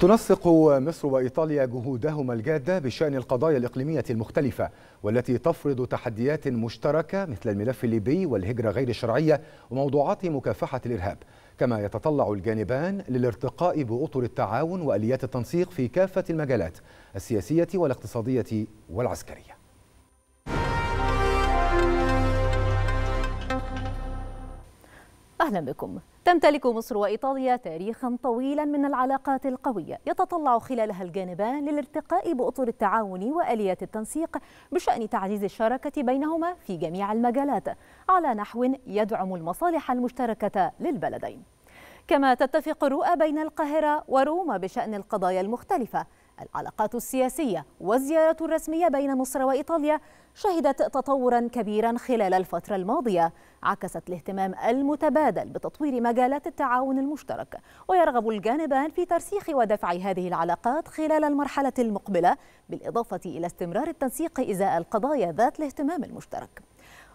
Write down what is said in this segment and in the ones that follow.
تنسق مصر وإيطاليا جهودهما الجادة بشأن القضايا الإقليمية المختلفة والتي تفرض تحديات مشتركة مثل الملف الليبي والهجرة غير الشرعية وموضوعات مكافحة الإرهاب كما يتطلع الجانبان للارتقاء بأطر التعاون وأليات التنسيق في كافة المجالات السياسية والاقتصادية والعسكرية أهلا بكم تمتلك مصر وإيطاليا تاريخا طويلا من العلاقات القوية يتطلع خلالها الجانبان للارتقاء بأطر التعاون وآليات التنسيق بشأن تعزيز الشراكة بينهما في جميع المجالات على نحو يدعم المصالح المشتركة للبلدين كما تتفق الرؤى بين القاهرة وروما بشأن القضايا المختلفة العلاقات السياسية والزيارة الرسمية بين مصر وإيطاليا شهدت تطورا كبيرا خلال الفترة الماضية عكست الاهتمام المتبادل بتطوير مجالات التعاون المشترك ويرغب الجانبان في ترسيخ ودفع هذه العلاقات خلال المرحلة المقبلة بالإضافة إلى استمرار التنسيق إزاء القضايا ذات الاهتمام المشترك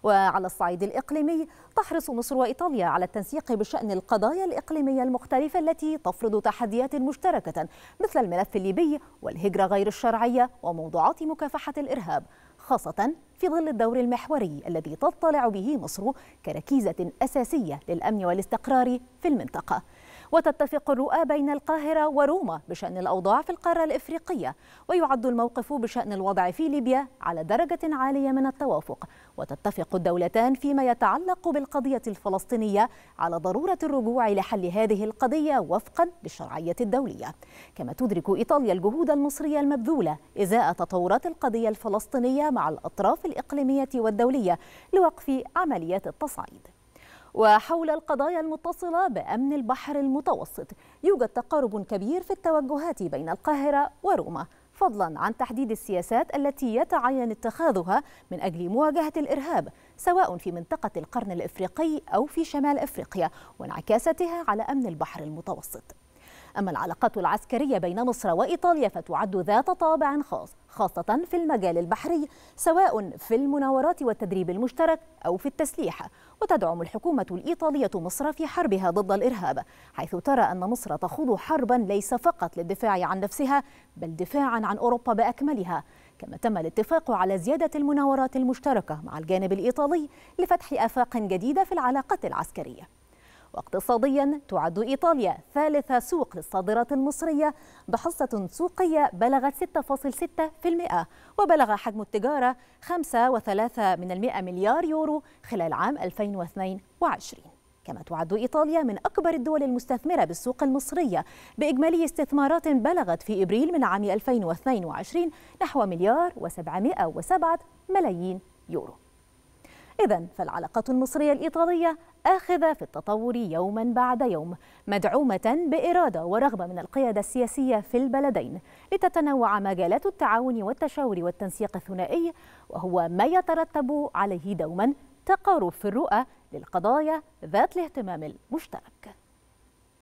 وعلى الصعيد الإقليمي تحرص مصر وإيطاليا على التنسيق بشأن القضايا الإقليمية المختلفة التي تفرض تحديات مشتركة مثل الملف الليبي والهجرة غير الشرعية وموضوعات مكافحة الإرهاب خاصة في ظل الدور المحوري الذي تضطلع به مصر كركيزة أساسية للأمن والاستقرار في المنطقة وتتفق الرؤى بين القاهرة وروما بشأن الأوضاع في القارة الإفريقية ويعد الموقف بشأن الوضع في ليبيا على درجة عالية من التوافق وتتفق الدولتان فيما يتعلق بالقضية الفلسطينية على ضرورة الرجوع لحل هذه القضية وفقا للشرعية الدولية كما تدرك إيطاليا الجهود المصرية المبذولة إزاء تطورات القضية الفلسطينية مع الأطراف الإقليمية والدولية لوقف عمليات التصعيد وحول القضايا المتصلة بأمن البحر المتوسط يوجد تقارب كبير في التوجهات بين القاهرة وروما فضلا عن تحديد السياسات التي يتعين اتخاذها من أجل مواجهة الإرهاب سواء في منطقة القرن الإفريقي أو في شمال إفريقيا وانعكاستها على أمن البحر المتوسط أما العلاقات العسكرية بين مصر وإيطاليا فتعد ذات طابع خاص خاصة في المجال البحري سواء في المناورات والتدريب المشترك أو في التسليح وتدعم الحكومة الإيطالية مصر في حربها ضد الإرهاب حيث ترى أن مصر تخوض حربا ليس فقط للدفاع عن نفسها بل دفاعا عن أوروبا بأكملها كما تم الاتفاق على زيادة المناورات المشتركة مع الجانب الإيطالي لفتح آفاق جديدة في العلاقات العسكرية واقتصاديا تعد إيطاليا ثالث سوق للصادرات المصرية بحصة سوقية بلغت 6.6% وبلغ حجم التجارة 5.3 من المئة مليار يورو خلال عام 2022 كما تعد إيطاليا من أكبر الدول المستثمرة بالسوق المصرية بإجمالي استثمارات بلغت في إبريل من عام 2022 نحو مليار و707 ملايين يورو إذا فالعلاقة المصرية الإيطالية آخذة في التطور يوما بعد يوم مدعومة بإرادة ورغبة من القيادة السياسية في البلدين لتتنوع مجالات التعاون والتشاور والتنسيق الثنائي وهو ما يترتب عليه دوما تقارب في الرؤى للقضايا ذات الاهتمام المشترك